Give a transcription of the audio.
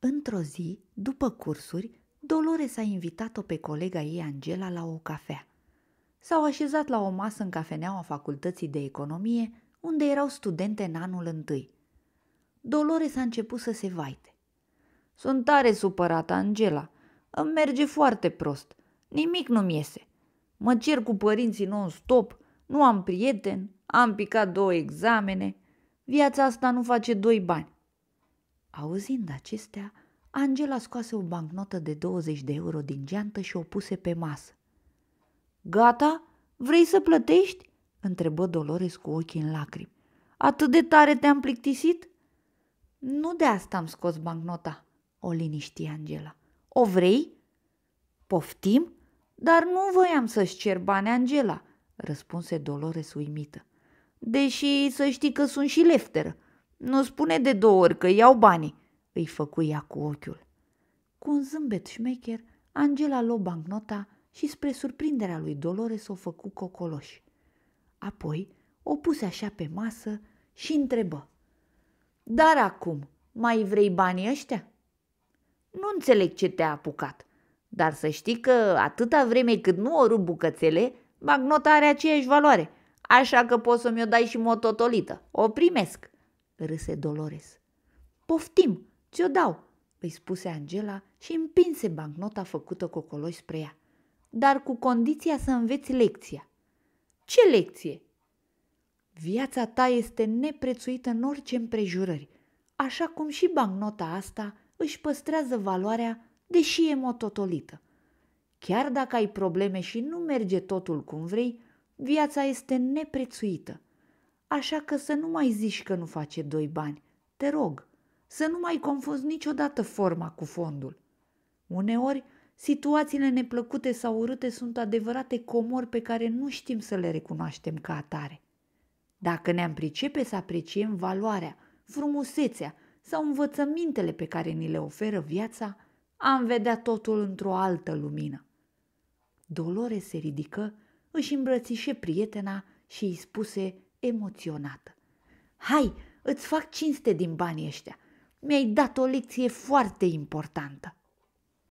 Într-o zi, după cursuri, Dolores a invitat-o pe colega ei Angela la o cafea. S-au așezat la o masă în cafeneaua facultății de economie, unde erau studente în anul întâi. Dolores a început să se vaite. Sunt tare supărată, Angela. Îmi merge foarte prost. Nimic nu-mi iese. Mă cer cu părinții non-stop, nu am prieten, am picat două examene. Viața asta nu face doi bani. Auzind acestea, Angela scoase o bancnotă de 20 de euro din geantă și o puse pe masă. Gata? Vrei să plătești?" întrebă Dolores cu ochii în lacrimi. Atât de tare te-am plictisit?" Nu de asta am scos bancnota," o liniști Angela. O vrei?" Poftim? Dar nu voiam să-și cer bani, Angela," răspunse Dolores uimită. Deși să știi că sunt și lefteră. Nu spune de două ori că iau banii, îi făcu ea cu ochiul. Cu un zâmbet șmecher, Angela luă bancnota și spre surprinderea lui Dolores o făcu cocoloș. Apoi o puse așa pe masă și întrebă. Dar acum, mai vrei banii ăștia? Nu înțeleg ce te-a apucat, dar să știi că atâta vreme cât nu o rup bucățele, bancnota are aceeași valoare, așa că poți să mi-o dai și mototolită. O primesc râse Dolores. Poftim, ți-o dau, îi spuse Angela și împinse bancnota făcută coloș spre ea, dar cu condiția să înveți lecția. Ce lecție? Viața ta este neprețuită în orice împrejurări, așa cum și bancnota asta își păstrează valoarea, deși e mototolită. Chiar dacă ai probleme și nu merge totul cum vrei, viața este neprețuită – Așa că să nu mai zici că nu face doi bani. Te rog, să nu mai confuzi niciodată forma cu fondul. Uneori, situațiile neplăcute sau urâte sunt adevărate comori pe care nu știm să le recunoaștem ca atare. Dacă ne-am pricepe să apreciem valoarea, frumusețea sau învățămintele pe care ni le oferă viața, am vedea totul într-o altă lumină. Dolore se ridică, își îmbrățișe prietena și îi spuse emoționată. Hai, îți fac cinste din banii ăștia. Mi-ai dat o lecție foarte importantă.